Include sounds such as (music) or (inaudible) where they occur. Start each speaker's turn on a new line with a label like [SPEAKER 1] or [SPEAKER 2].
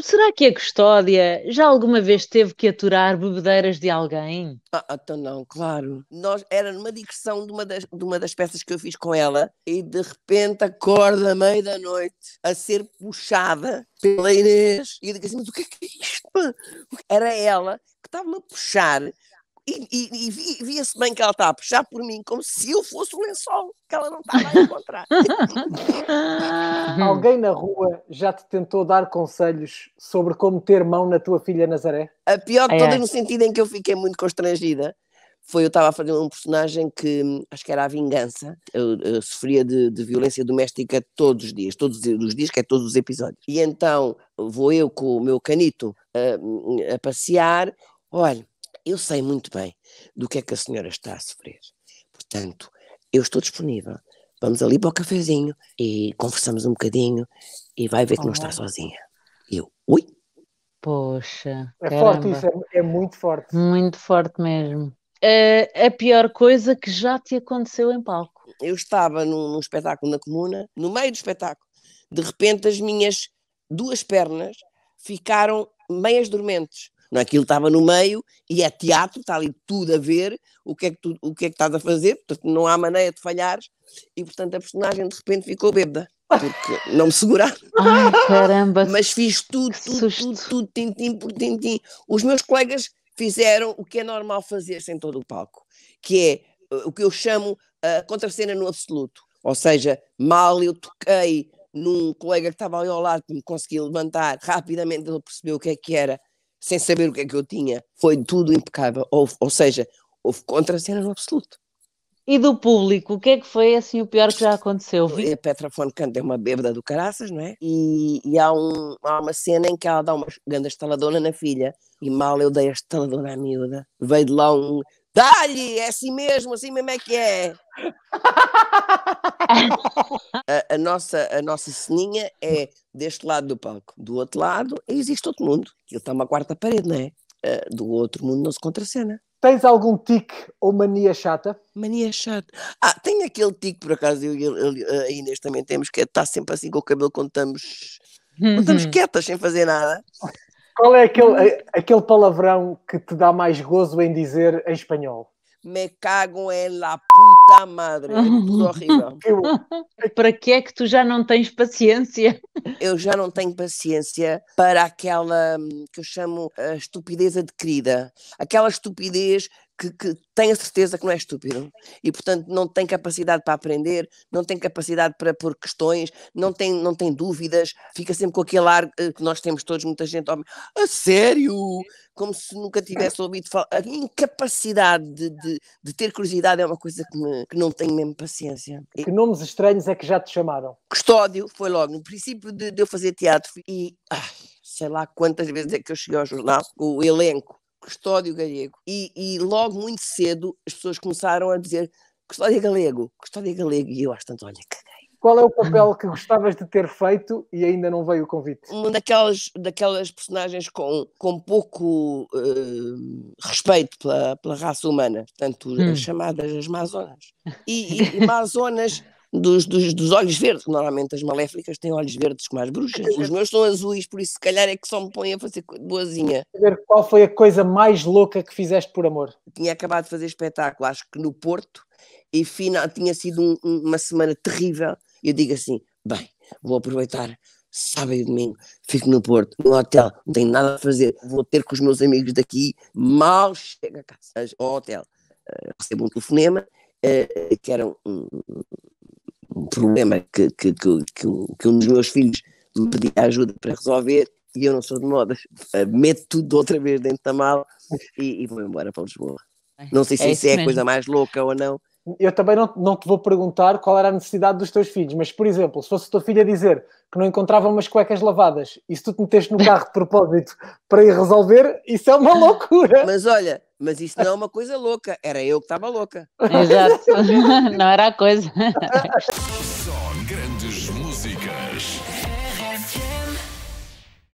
[SPEAKER 1] Será que a custódia já alguma vez teve que aturar bebedeiras de alguém? Ah, ah, então não, claro. Nós, era numa digressão de uma, das, de uma das peças que eu fiz com ela e de repente acorda meio da noite a ser puxada pela Inês. E eu digo assim, mas o que é que é isto? Era ela que estava-me a puxar e, e, e via-se bem que ela estava a puxar por mim como se eu fosse o lençol que ela não estava a encontrar. (laughs) Uhum. Alguém na rua já te tentou dar conselhos sobre como ter mão na tua filha Nazaré? A pior de é. todas, é. no sentido em que eu fiquei muito constrangida, foi eu estava a fazer um personagem que hum, acho que era a vingança. Eu, eu sofria de, de, violência doméstica todos os dias, todos os dias, que é todos os episódios. E então vou eu com o meu canito a, a passear. Olha, eu sei muito bem do que é que a senhora está a sofrer. Portanto, eu estou disponível vamos ali para o cafezinho e conversamos um bocadinho e vai ver que oh. não está sozinha. E eu, ui! Poxa. É caramba. forte isso, é, é, muito forte. Muito forte mesmo. É a pior coisa que já te aconteceu em palco. Eu estava num, num espetáculo na comuna, no meio do espetáculo, de repente as minhas duas pernas ficaram meias dormentes não é? Aquilo estava no meio e é teatro, está ali tudo a ver o que é que, tu, o que, é que estás a fazer, portanto não há maneira de falhares e portanto a personagem de repente ficou bêbada. Porque não me seguraram. (laughs) Ai, caramba! Mas fiz tudo, tudo, tudo, tudo, tintim por tintim. Os meus colegas fizeram o que é normal fazer-se em todo o palco, que é eh, o que eu chamo a contracena no absoluto. Ou seja, mal eu toquei num colega que estava ali ao lado que me conseguia levantar rapidamente, ele percebeu o que é que era sem saber o que é que eu tinha. Foi tudo impecável. Houve, ou seja, houve contra-cena no absoluto. E do público, o que é que foi assim o pior que já aconteceu? Vi? A Petra Fonte é uma bêbada do caraças, não é? E, e há, um, há, uma cena em que ela dá uma grande estaladona na filha e mal eu dei a estaladona à miúda. Veio de lá um dá-lhe, é assim mesmo, assim mesmo é que é. (laughs) a, a, nossa, a nossa ceninha é deste lado do palco. Do outro lado existe outro mundo. Ele está uma quarta parede, não é? Uh, do outro mundo não se contracena. Tens algum tique ou mania chata? Mania chata. Ah, tem aquele tique, por acaso, eu e a Inês também temos, que é estar tá sempre assim com o cabelo quando estamos, uhum. quando estamos quietas, sem fazer nada. Qual é aquele, aquele palavrão que te dá mais gozo em dizer em espanhol? Me cago em la puta puta madre, é (laughs) horrível. para que é que tu já não tens paciência? Eu já não tenho paciência para aquela hum, que eu chamo a estupidez adquirida, aquela estupidez que, que, tem a certeza que não é estúpido e, portanto, não tem capacidade para aprender, não tem capacidade para pôr questões, não tem, não tem dúvidas, fica sempre com aquele ar eh, que nós temos todos, muita gente, homem, oh, a sério? Como se nunca tivesse ouvido falar. A incapacidade de, de, de ter curiosidade é uma coisa que, me, que não tenho mesmo paciência. Que nomes estranhos é que já te chamaram? Custódio, foi logo, no princípio de, de eu fazer teatro e. Ai, sei lá quantas vezes é que eu cheguei ao jornal, o elenco Custódio Galego. E, e logo muito cedo as pessoas começaram a dizer Custódio Galego, Custódio Galego. E eu acho tanto, olha, caguei. Qual é o papel que gostavas de ter feito e ainda não veio o convite? Uma daquelas, daquelas personagens com, com pouco uh, respeito pela, pela raça humana, portanto, hum. as chamadas as Mazonas. E, e, e Mazonas dos, dos, dos, olhos verdes. Normalmente as maléficas têm olhos verdes como as bruxas. Os meus são azuis, por isso se calhar é que só me põem a fazer boazinha. Saber qual foi a coisa mais louca que fizeste por amor? Tinha acabado de fazer espetáculo, acho que no Porto, e final, tinha sido um, uma semana terrível. Eu digo assim: bem, vou aproveitar sábado e domingo, fico no Porto, no hotel, não tenho nada a fazer, vou ter com os meus amigos daqui, mal chego a casa, ao hotel. Uh, eh, recebo um telefonema, uh, que era um, problema que, que, que, que, um dos meus filhos me pedia ajuda para resolver e eu não sou de modas. Eh, meto tudo outra vez dentro da mala e, e vou embora para Lisboa. É, não sei se é isso é a coisa mais louca ou não, eu também não, não te vou perguntar qual era a necessidade dos teus filhos, mas, por exemplo, se fosse o teu filho a dizer que não encontrava umas cuecas lavadas e se tu te meteste no carro de propósito para ir resolver, isso é uma (laughs) loucura. Mas olha, mas isso não é uma coisa louca, era eu que estava louca. Exato, (laughs) não era a coisa. Só grandes músicas.